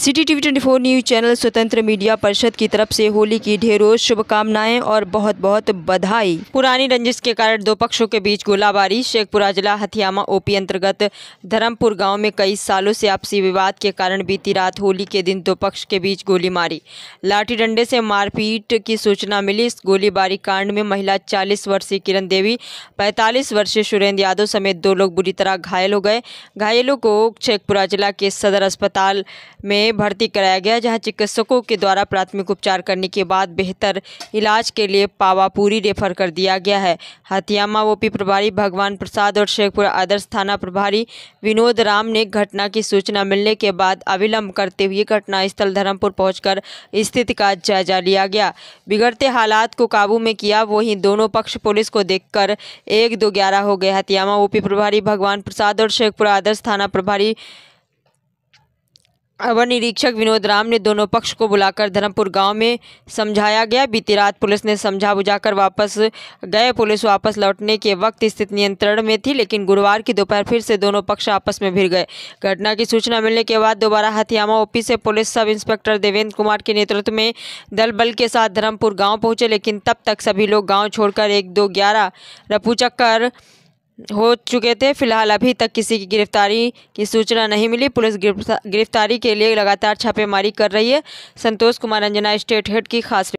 city TV twenty four news channel स्वतंत्र media परिषद की तरफ से होली की ढेरों शुभकामनाएं और बहुत बहुत बधाई पुरानी रंजिश के कारण दो पक्षों के बीच गोलाबारी शेखपुरा जिला हथियामा ओपी अंतर्गत धर्मपुर गांव में कई सालों से आपसी विवाद के कारण बीती रात होली के दिन दो पक्ष के बीच गोली मारी लाठी डंडे से मारपीट की सूचना मिली इस गोलीबारी कांड में महिला चालीस वर्षीय किरण देवी पैंतालीस वर्षीय सुरेंद्र यादव समेत दो लोग बुरी तरह घायल हो गए घायलों को शेखपुरा जिला के सदर अस्पताल में में भर्ती कराया गया जहां चिकित्सकों के द्वारा प्राथमिक उपचार करने के बाद बेहतर इलाज के लिए पावापुरी रेफर कर दिया गया है हथियामा ओपी प्रभारी भगवान प्रसाद और शेखपुरा आदर्श थाना प्रभारी विनोद राम ने घटना की सूचना मिलने के बाद अविलंब करते हुए घटनास्थल धर्मपुर पहुंचकर स्थिति का जायजा लिया गया बिगड़ते हालात को काबू में किया वहीं दोनों पक्ष पुलिस को देखकर एक दो ग्यारह हो गए हथियामा ओपी प्रभारी भगवान प्रसाद और शेखपुरा आदर्श थाना प्रभारी अवर निरीक्षक विनोद राम ने दोनों पक्ष को बुलाकर धर्मपुर गांव में समझाया गया बीती रात पुलिस ने समझा बुझाकर वापस गए पुलिस वापस लौटने के वक्त स्थिति नियंत्रण में थी लेकिन गुरुवार की दोपहर फिर से दोनों पक्ष आपस में भिड़ गए घटना की सूचना मिलने के बाद दोबारा हथियामा ओपी से police sub inspector Devendra Kumar के नेतृत्व में दल बल के साथ धर्मपुर गाँव पहुंचे लेकिन तब तक सभी लोग गाँव छोड़कर एक दो ग्यारह रपूचक्कर हो चुके थे फिलहाल अभी तक किसी की गिरफ्तारी की सूचना नहीं मिली पुलिस गिरफ्तारी के लिए लगातार छापेमारी कर रही है संतोष कुमार अंजना स्टेट हेड की खास